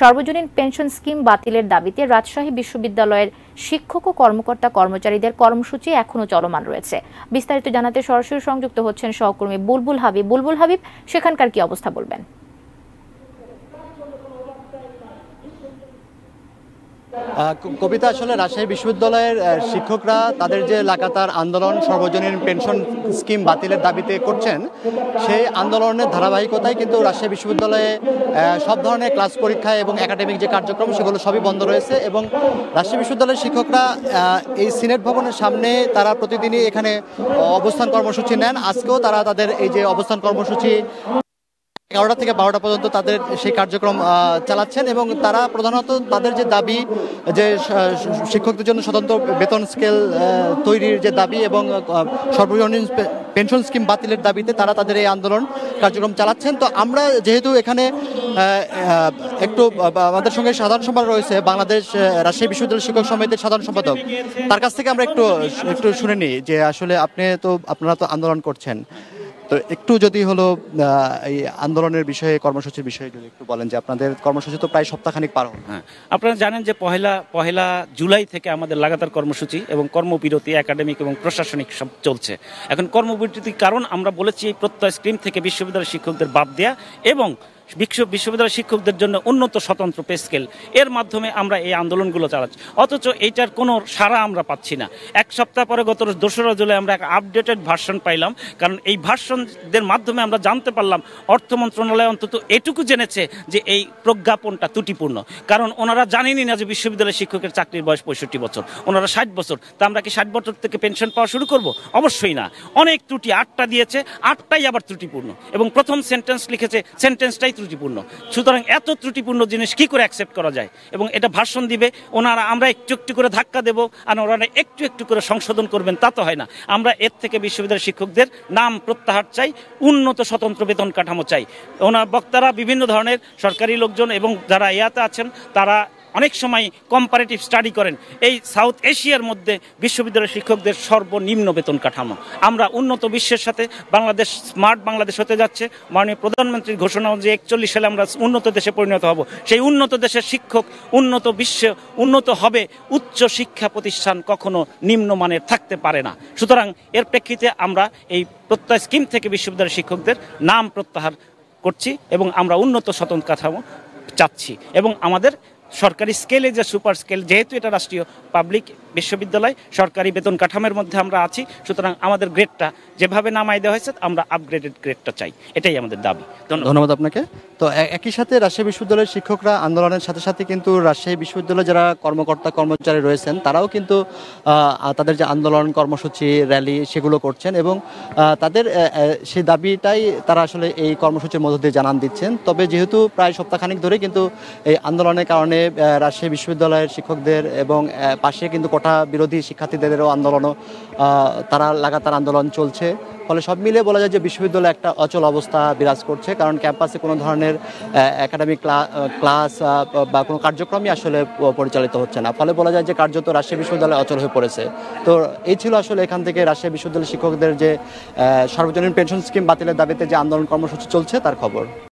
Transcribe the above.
সর্বজনীন pension scheme বাতিলের দাবিতে রাজশাহী বিশ্ববিদ্যালয়ের শিক্ষক ও কর্মকর্তা কর্মচারীদের কর্মসূচি এখনো চলমান রয়েছে বিস্তারিত জানাতে সরাসরি সংযুক্ত হচ্ছেন সহকর্মী বুলবুল হাবিব বুলবুল হাবিব সেখানকার কি অবস্থা বলবেন কবিতা আসলে রাজশাহী বিশ্ববিদ্যালয়ের শিক্ষকরা তাদের যে লাগাতার আন্দোলন সর্বজনীন পেনশন স্কিম বাতিলের দাবিতে করছেন সেই আন্দোলনের ধারাবাহিকতায় কিন্তু রাজশাহী বিশ্ববিদ্যালয়ে সব ধরনের ক্লাস পরীক্ষা এবং একাডেমিক যে কার্যক্রম সেগুলো সবই বন্ধ রয়েছে এবং রাজশাহী বিশ্ববিদ্যালয়ের শিক্ষকরা এই সিনেট ভবনের সামনে তারা প্রতিদিনই এখানে অবস্থান কর্মসূচি নেন আজকেও তারা তাদের এই যে অবস্থান কর্মসূচি এগারোটা থেকে বারোটা পর্যন্ত তাদের সেই কার্যক্রম চালাচ্ছেন এবং তারা প্রধানত তাদের যে দাবি যে শিক্ষকদের জন্য স্বতন্ত্র বেতন স্কেল তৈরির যে দাবি এবং সর্বজনীন পেনশন স্কিম বাতিলের দাবিতে তারা তাদের এই আন্দোলন কার্যক্রম চালাচ্ছেন তো আমরা যেহেতু এখানে একটু আমাদের সঙ্গে সাধারণ সম্পাদক রয়েছে বাংলাদেশ রাজশাহী বিশ্ববিদ্যালয় শিক্ষক সমিতির সাধারণ সম্পাদক তার কাছ থেকে আমরা একটু একটু শুনে নিই যে আসলে আপনি তো আপনারা তো আন্দোলন করছেন তো একটু যদি হলো এই আন্দোলনের বিষয়ে কর্মসূচির বিষয়ে যদি একটু বলেন যে আপনাদের কর্মসূচি তো প্রায় সপ্তাহখানিক পার হল হ্যাঁ আপনারা জানেন যে পহেলা পহেলা জুলাই থেকে আমাদের লাগাতার কর্মসূচি এবং কর্মবিরতি একাডেমিক এবং প্রশাসনিক সব চলছে এখন কর্মবিরতির কারণ আমরা বলেছি এই প্রত্যয় স্ক্রিম থেকে বিশ্ববিদ্যালয়ের শিক্ষকদের বাদ দেওয়া এবং বিশ্ববিদ্যালয় শিক্ষকদের জন্য উন্নত স্বতন্ত্র পে স্কেল এর মাধ্যমে আমরা এই আন্দোলনগুলো চালাচ্ছি অথচ এইটার কোনো সারা আমরা পাচ্ছি না এক সপ্তাহ পরে গত দোসরা জুলাই আমরা এক আপডেটেড ভার্সন পাইলাম কারণ এই ভার্সনদের মাধ্যমে আমরা জানতে পারলাম অর্থ মন্ত্রণালয় অন্তত এটুকু জেনেছে যে এই প্রজ্ঞাপনটা ত্রুটিপূর্ণ কারণ ওনারা জানেনই না যে বিশ্ববিদ্যালয় শিক্ষকের চাকরির বয়স পঁয়ষট্টি বছর ওনারা ষাট বছর তা আমরা কি ষাট বছর থেকে পেনশন পাওয়া শুরু করব অবশ্যই না অনেক ত্রুটি আটটা দিয়েছে আটটাই আবার ত্রুটিপূর্ণ এবং প্রথম সেন্টেন্স লিখেছে সেন্টেন্সটাই ত্রুটিপূর্ণ সুতরাং এত ত্রুটিপূর্ণ জিনিস কি করে অ্যাকসেপ্ট করা যায় এবং এটা ভাষণ দিবে ওনারা আমরা একটু একটু করে ধাক্কা দেব আর ওনারা একটু একটু করে সংশোধন করবেন তা তো হয় না আমরা এর থেকে বিশ্ববিদ্যালয়ের শিক্ষকদের নাম প্রত্যাহার চাই উন্নত স্বতন্ত্র বেতন কাঠামো চাই ওনার বক্তারা বিভিন্ন ধরনের সরকারি লোকজন এবং যারা ইয়াতে আছেন তারা অনেক সময় কম্পারেটিভ স্টাডি করেন এই সাউথ এশিয়ার মধ্যে বিশ্ববিদ্যালয় শিক্ষকদের সর্বনিম্ন বেতন কাঠামো আমরা উন্নত বিশ্বের সাথে বাংলাদেশ স্মার্ট বাংলাদেশ হতে যাচ্ছে মাননীয় প্রধানমন্ত্রীর ঘোষণা যে একচল্লিশ সালে আমরা উন্নত দেশে পরিণত হব সেই উন্নত দেশের শিক্ষক উন্নত বিশ্বে উন্নত হবে উচ্চ শিক্ষা প্রতিষ্ঠান কখনো নিম্নমানের থাকতে পারে না সুতরাং এর প্রেক্ষিতে আমরা এই প্রত্যয় স্কিম থেকে বিশ্ববিদ্যালয়ের শিক্ষকদের নাম প্রত্যাহার করছি এবং আমরা উন্নত স্বতন্ত্র কাঠামো চাচ্ছি এবং আমাদের সরকারি স্কেলে যে সুপার স্কেল যেহেতু এটা রাষ্ট্রীয় পাবলিক বিশ্ববিদ্যালয় সরকারি বেতন কাঠামোর মধ্যে আমরা আছি সুতরাং আমাদের গ্রেডটা যেভাবে নামাই দেওয়া হয়েছে আমরা আপগ্রেডেড গ্রেডটা চাই এটাই আমাদের দাবি ধন্যবাদ আপনাকে তো একই সাথে রাজশাহী বিশ্ববিদ্যালয়ের শিক্ষকরা আন্দোলনের সাথে সাথে কিন্তু রাজশাহী বিশ্ববিদ্যালয়ে যারা কর্মকর্তা কর্মচারী রয়েছেন তারাও কিন্তু তাদের যে আন্দোলন কর্মসূচি র্যালি সেগুলো করছেন এবং তাদের সেই দাবিটাই তারা আসলে এই কর্মসূচির মধ্য দিয়ে জানান দিচ্ছেন তবে যেহেতু প্রায় সপ্তাহখানিক ধরে কিন্তু এই আন্দোলনের কারণে রাজশাহী বিশ্ববিদ্যালয়ের শিক্ষকদের এবং পাশে কিন্তু কোটা বিরোধী শিক্ষার্থীদেরও আন্দোলনও তারা লাগাতার আন্দোলন চলছে ফলে সব মিলে বলা যায় যে বিশ্ববিদ্যালয়ে একটা অচল অবস্থা বিরাজ করছে কারণ ক্যাম্পাসে কোনো ধরনের একাডেমিক ক্লাস বা কোনো কার্যক্রমই আসলে পরিচালিত হচ্ছে না ফলে বলা যায় যে কার্যত রাজশাহী বিশ্ববিদ্যালয় অচল হয়ে পড়েছে তো এই ছিল আসলে এখান থেকে রাজশাহী বিশ্ববিদ্যালয়ের শিক্ষকদের যে সর্বজনীন পেনশন স্কিম বাতিলের দাবিতে যে আন্দোলন কর্মসূচি চলছে তার খবর